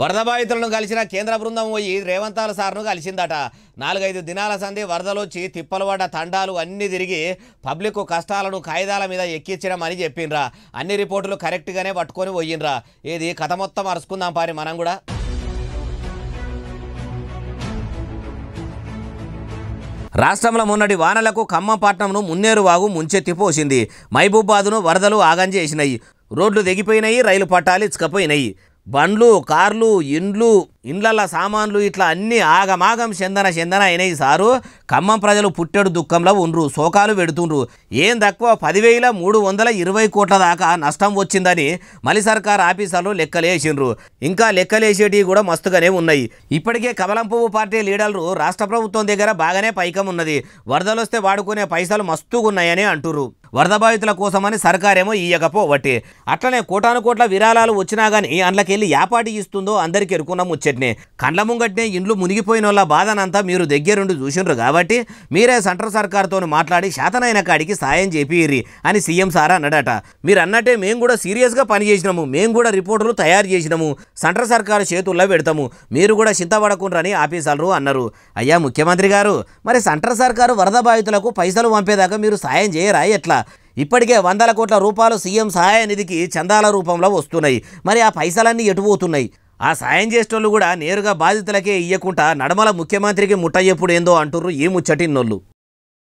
వరద బాధితులను కలిసిన కేంద్ర బృందం పోయి రేవంతాల సార్ను కలిసిందట నాలుగైదు దినాల సంధి వరదలొచ్చి తిప్పలవాడ తండాలు అన్నీ తిరిగి పబ్లిక్ కష్టాలను కాయిదాల మీద అని చెప్పిండ్రా అన్ని రిపోర్టులు కరెక్ట్గానే పట్టుకొని పోయిండ్రా ఏది కథ మొత్తం అరుచుకుందాం పారి మనం కూడా రాష్ట్రంలో మొన్నటి వానలకు ఖమ్మంపట్నంను మున్నేరువాగు పోసింది మహబూబాదును వరదలు ఆగంజేసినాయి రోడ్లు తెగిపోయినాయి రైలు పట్టాలు ఇచ్చుకపోయినాయి బండ్లు కార్లు ఇండ్లు ఇండ్ల సామాన్లు ఇట్లా అన్నీ ఆగమాగం చెందన చెందన అయినాయి సారు ఖమ్మం ప్రజలు పుట్టెడు దుఃఖంలో ఉండ్రు శోకాలు పెడుతుండ్రు ఏం తక్కువ పదివేల మూడు వందల ఇరవై కోట్ల దాకా నష్టం వచ్చిందని మలి సర్కార్ ఆఫీసర్లు లెక్కలేసిండ్రు ఇంకా లెక్కలేసేటివి కూడా మస్తుగానే ఉన్నాయి ఇప్పటికే కమలం పువ్వు పార్టీ లీడర్లు రాష్ట్ర ప్రభుత్వం దగ్గర బాగానే పైకం ఉన్నది వరదలు వస్తే వాడుకునే పైసలు మస్తుగా ఉన్నాయని అంటురు వరద బాధితుల కోసమని సర్కారేమో ఇయ్యకపోవట్టి అట్లనే కోటాను కోట్ల విరాళాలు వచ్చినా కానీ అందులోకెళ్ళి యాపాటి ఇస్తుందో అందరికి ఎరుకున్న ముచ్చట్ని కండ్ల ముంగట్నే ఇండ్లు మునిగిపోయిన వాళ్ళ బాధనంతా మీరు దగ్గరుండి చూసినారు కాబట్టి మీరే సెంటర్ సర్కార్తో మాట్లాడి శాతనైన కాడికి సాయం చేపియ్రి అని సీఎం సార్ అన్నాడట మీరు అన్నట్టే మేము కూడా సీరియస్గా పనిచేసినాము మేము కూడా రిపోర్టులు తయారు చేసినాము సెంట్రల్ సర్కారు చేతుల్లో పెడతాము మీరు కూడా చింతపడకుండ్రని ఆఫీసర్లు అన్నారు అయ్యా ముఖ్యమంత్రి గారు మరి సెంట్రల్ సర్కారు వరద బాధితులకు పైసలు పంపేదాకా మీరు సాయం చేయరా ఎట్లా ఇప్పటికే వందల కోట్ల రూపాయలు సీఎం సహాయ నిధికి చందాల రూపంలో వస్తున్నాయి మరి ఆ పైసలన్నీ ఎటుపోతున్నాయి ఆ సాయం చేసేటోళ్ళు కూడా నేరుగా బాధితులకే ఇయ్యకుండా నడమల ముఖ్యమంత్రికి ముట్టయ్యప్పుడు ఏందో అంటుర్రు ఈ ముచ్చటిన్నోళ్ళు